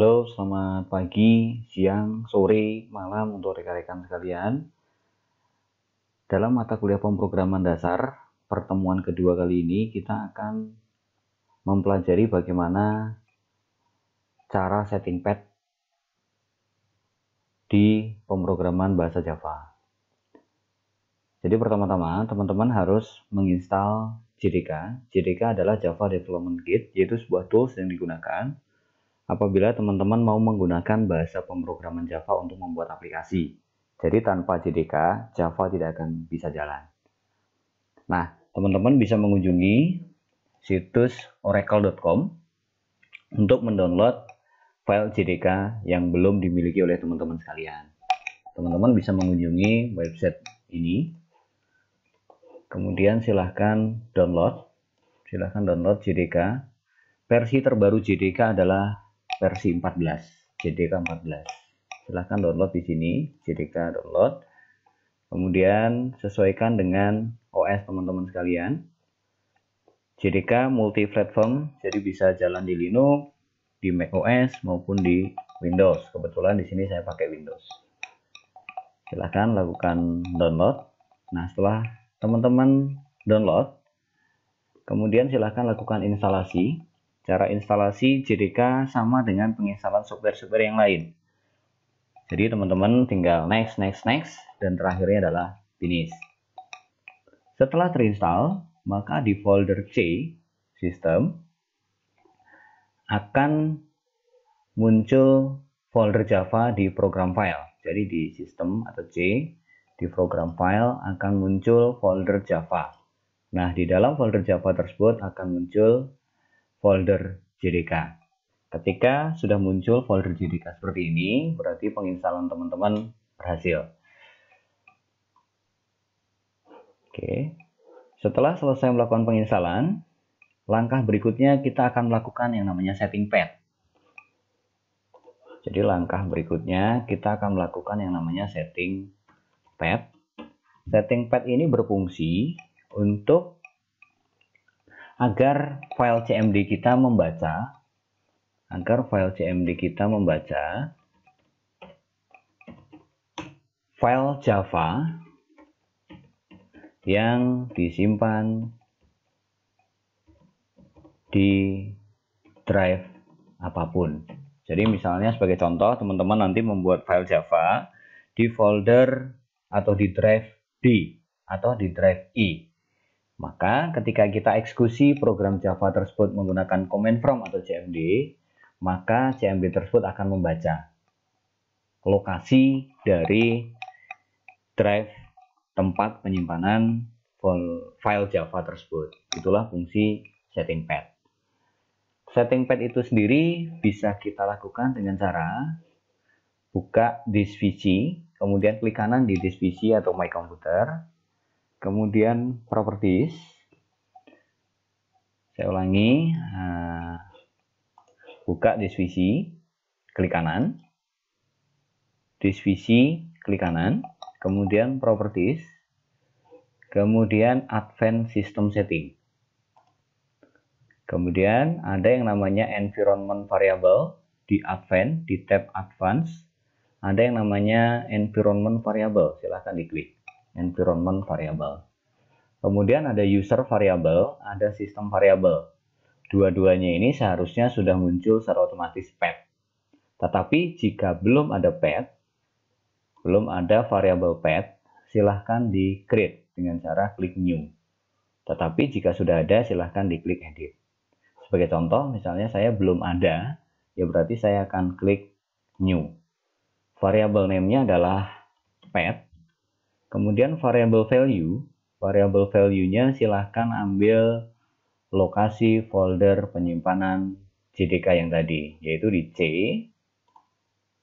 Halo, selamat pagi, siang, sore, malam untuk rekan-rekan sekalian. Dalam mata kuliah pemrograman dasar, pertemuan kedua kali ini kita akan mempelajari bagaimana cara setting pad di pemrograman bahasa Java. Jadi pertama-tama teman-teman harus menginstal JDK. JDK adalah Java Development Kit, yaitu sebuah tools yang digunakan apabila teman-teman mau menggunakan bahasa pemrograman Java untuk membuat aplikasi. Jadi tanpa JDK, Java tidak akan bisa jalan. Nah, teman-teman bisa mengunjungi situs oracle.com untuk mendownload file JDK yang belum dimiliki oleh teman-teman sekalian. Teman-teman bisa mengunjungi website ini. Kemudian silahkan download. Silahkan download JDK. Versi terbaru JDK adalah versi 14, JDK 14. Silahkan download di sini, JDK download. Kemudian sesuaikan dengan OS teman-teman sekalian. JDK multi platform, jadi bisa jalan di Linux, di macOS maupun di Windows. Kebetulan di sini saya pakai Windows. Silahkan lakukan download. Nah, setelah teman-teman download, kemudian silahkan lakukan instalasi. Cara instalasi JDK sama dengan penginstalan software-software yang lain. Jadi teman-teman tinggal next, next, next, dan terakhirnya adalah finish. Setelah terinstall, maka di folder C, sistem, akan muncul folder Java di program file. Jadi di sistem atau C, di program file akan muncul folder Java. Nah, di dalam folder Java tersebut akan muncul folder JDK. Ketika sudah muncul folder JDK seperti ini, berarti penginstalan teman-teman berhasil. Oke. Setelah selesai melakukan penginstalan, langkah berikutnya kita akan melakukan yang namanya setting path. Jadi langkah berikutnya kita akan melakukan yang namanya setting path. Setting path ini berfungsi untuk agar file CMD kita membaca agar file CMD kita membaca file Java yang disimpan di drive apapun. Jadi misalnya sebagai contoh teman-teman nanti membuat file Java di folder atau di drive D atau di drive E. Maka ketika kita eksekusi program Java tersebut menggunakan command prompt atau CMD, maka CMD tersebut akan membaca lokasi dari drive tempat penyimpanan file Java tersebut. Itulah fungsi setting pad. Setting pad itu sendiri bisa kita lakukan dengan cara buka disk VC, kemudian klik kanan di disk VC atau my computer, kemudian properties saya ulangi eh, buka divisi, klik kanan divisi, klik kanan kemudian properties kemudian advanced system setting kemudian ada yang namanya environment variable di advanced di tab advanced ada yang namanya environment variable silahkan diklik environment variable. Kemudian ada user variable, ada sistem variable. Dua-duanya ini seharusnya sudah muncul secara otomatis pet. Tetapi jika belum ada pet, belum ada variable pet, silahkan di create dengan cara klik new. Tetapi jika sudah ada, silahkan di diklik edit. Sebagai contoh, misalnya saya belum ada, ya berarti saya akan klik new. Variable name-nya adalah pet, Kemudian variable value, variable value-nya silahkan ambil lokasi folder penyimpanan JDK yang tadi, yaitu di C,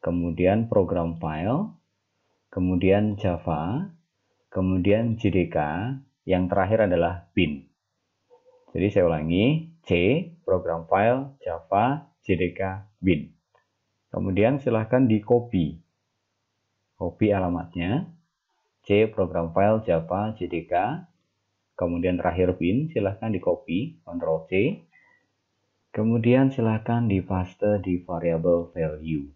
kemudian program file, kemudian Java, kemudian JDK, yang terakhir adalah bin. Jadi saya ulangi, C, program file, Java, JDK, bin. Kemudian silahkan di copy. Copy alamatnya, C program file Java JDK. Kemudian terakhir bin, silahkan di copy, Ctrl C. Kemudian silahkan di paste di variable value.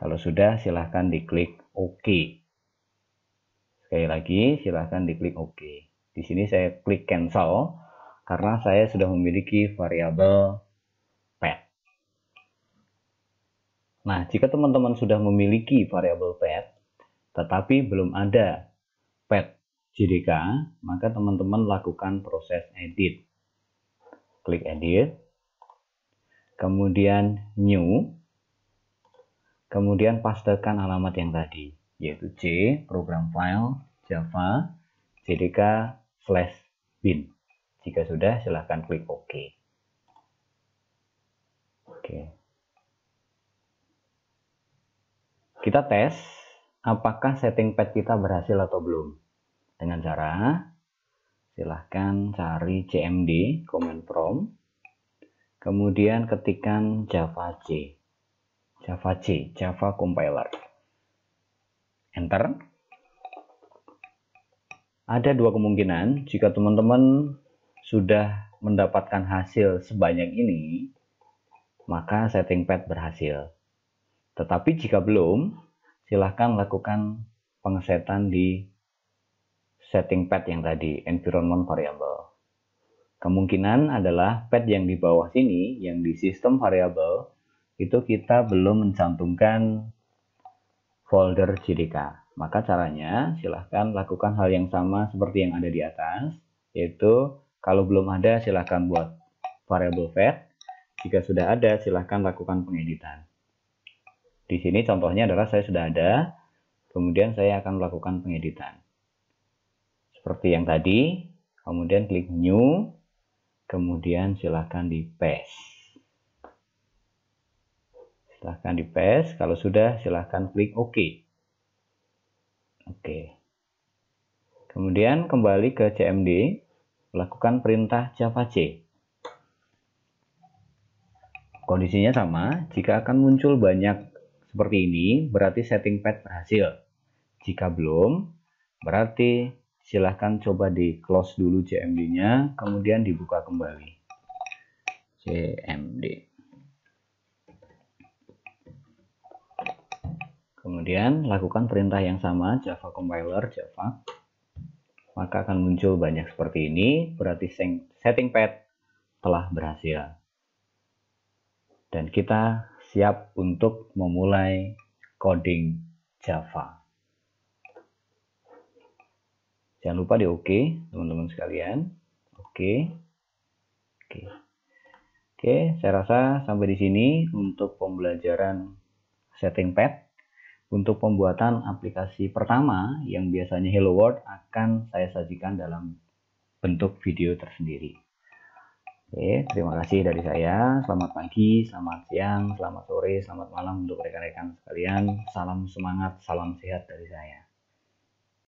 Kalau sudah, silahkan diklik OK. Sekali lagi, silahkan diklik OK. Di sini saya klik cancel karena saya sudah memiliki variabel pet. Nah, jika teman-teman sudah memiliki variabel pet, tetapi belum ada pet JDK, maka teman-teman lakukan proses edit. Klik edit, kemudian new, kemudian pastekan alamat yang tadi, yaitu C, program file, java, JDK, flash, bin. Jika sudah, silahkan klik OK. Oke. Kita tes apakah setting pad kita berhasil atau belum. Dengan cara silahkan cari cmd command prompt kemudian ketikkan java c java c java compiler enter ada dua kemungkinan jika teman-teman sudah mendapatkan hasil sebanyak ini maka setting pad berhasil tetapi jika belum silahkan lakukan pengesetan di setting pad yang tadi, environment variable. Kemungkinan adalah pad yang di bawah sini, yang di sistem variable, itu kita belum mencantumkan folder JDK. Maka caranya silahkan lakukan hal yang sama seperti yang ada di atas, yaitu kalau belum ada silahkan buat variable pad, jika sudah ada silahkan lakukan pengeditan. Di sini contohnya adalah saya sudah ada, kemudian saya akan melakukan pengeditan. Seperti yang tadi, kemudian klik new, kemudian silahkan di paste. Silahkan di paste, kalau sudah silahkan klik OK. Oke. Kemudian kembali ke CMD, lakukan perintah Java C. Kondisinya sama, jika akan muncul banyak seperti ini, berarti setting pad berhasil. Jika belum, berarti silahkan coba di close dulu CMD-nya, kemudian dibuka kembali. CMD. Kemudian lakukan perintah yang sama, Java compiler, Java. Maka akan muncul banyak seperti ini, berarti setting pad telah berhasil. Dan kita siap untuk memulai coding Java. Jangan lupa di OK, teman-teman sekalian. Oke. Okay. Oke. Oke, saya rasa sampai di sini untuk pembelajaran setting pad. Untuk pembuatan aplikasi pertama yang biasanya Hello World akan saya sajikan dalam bentuk video tersendiri. Oke, terima kasih dari saya. Selamat pagi, selamat siang, selamat sore, selamat malam untuk rekan-rekan sekalian. Salam semangat, salam sehat dari saya.